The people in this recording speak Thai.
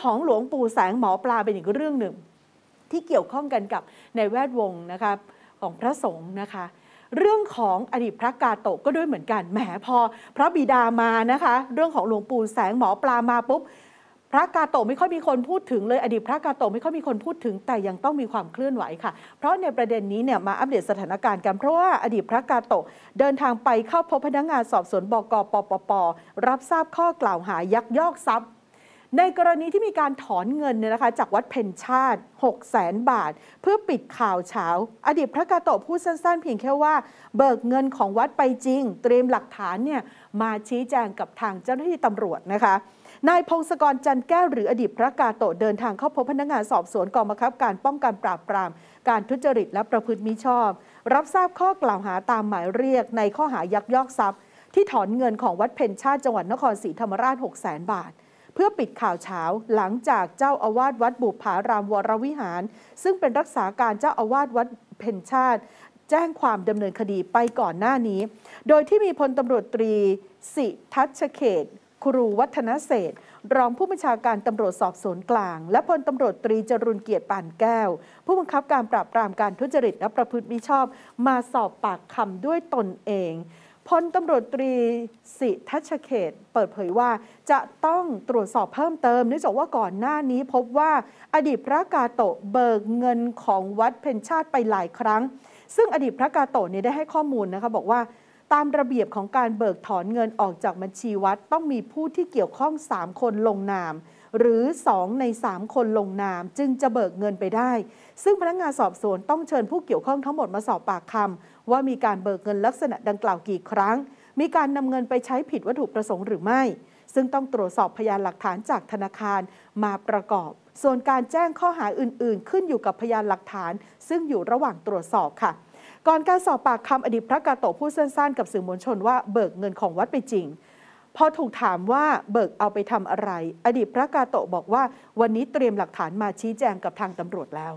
ของหลวงปู่แสงหมอปลาเป็นอีกเรื่องหนึ่ง ที่เกี่ยวข้องกันกับในแวดวงนะคะของพระสงฆ์นะคะ เรื่องของอดีตพระกาโตะก็ด้วยเหมือนกันแหมพอพระบิดามานะคะเรื่องของหลวงปู่แสงหมอปลามาปุ๊บพระกาโตไม่ค่อยมีคนพูดถึงเลยอดีตพระกาโตไม่ค่อยมีคนพูดถึงแต่ยังต้องมีความเคลื่อนไหวค่ะเพราะในประเด็นนี้เนี่ยมาอัปเดตสถานการณ์กัน เพราะว่าอดีตพระกาโตเดินทางไปเข้าพบพนักงานสอบสวนบกปปปรับทราบข้อกล่าวหายักยอกทรัพย์ในกรณีที่มีการถอนเงินเนี่ยนะคะจากวัดเพนชาติ6 0แสนบาท เพื่อปิดข่าวเช้า อดีตพระกาโตพูดสั้นๆ เพียงแค่ว่า เบิกเงินของวัดไปจริงเตรียมหลักฐานเนี่ยมาชี้แจงกับทางเจ้าหน้าที่ตำรวจนะคะ นายพงศกรจันแก้วหรืออดีตพระกาโต เดินทางเข้าพบพนักงานสอบสวนกองบังคับ การป้องกันปราบปรามการทุจริตและประพฤติมิชอบ รับทราบข้อกล่าวหาตามหมายเรียก ในข้อหายักยอกทรัพย์ ที่ถอนเงินของวัดเพนชาติจังหวัดนครศรีธรรมราช6 0 0 0 0บาทเพื่อปิดข่าวเช้าหลังจากเจ้าอาวาสวัดบุพารามวรวิหาร ซึ่งเป็นรักษาการเจ้าอาวาสวัดเพนชาติ แจ้งความดำเนินคดีไปก่อนหน้านี้ โดยที่มีพลตำรวจตรี สิทัชเขต ครูวัฒนเศษรองผู้บัญชาการตำรวจสอบสวนกลาง และพลตำรวจตรีจรุนเกียรติปานแก้ว ผู้บังคับการปราบปรามการทุจริตและประพฤติมิชอบ มาสอบปากคำด้วยตนเองพลตำรวจตรีสิทัชเขต เปิดเผยว่าจะต้องตรวจสอบเพิ่มเติมเนื่องจากว่าก่อนหน้านี้พบว่าอดีตพระกาโตะเบิกเงินของวัดเพนชาติไปหลายครั้ง ซึ่งอดีตพระกาโตะเนี่ยได้ให้ข้อมูลนะคะบอกว่าตามระเบียบของการเบิกถอนเงินออกจากบัญชีวัดต้องมีผู้ที่เกี่ยวข้อง 3 คนลงนามหรือ 2 ใน 3 คนลงนาม จึงจะเบิกเงินไปได้ ซึ่งพนักงงานสอบสวนต้องเชิญผู้เกี่ยวข้องทั้งหมดมาสอบปากคำว่ามีการเบิกเงินลักษณะดังกล่าวกี่ครั้ง มีการนำเงินไปใช้ผิดวัตถุประสงค์หรือไม่ ซึ่งต้องตรวจสอบพยานหลักฐานจากธนาคารมาประกอบ ส่วนการแจ้งข้อหาอื่นๆขึ้นอยู่กับพยานหลักฐานซึ่งอยู่ระหว่างตรวจสอบค่ะ ก่อนการสอบปากคำอดีตพระกาโตะพูดสั้นๆกับสื่อมวลชนว่าเบิกเงินของวัดไปจริงพอถูกถามว่าเบิกเอาไปทำอะไร อดีตพระกาโตะบอกว่า วันนี้เตรียมหลักฐานมาชี้แจงกับทางตำรวจแล้ว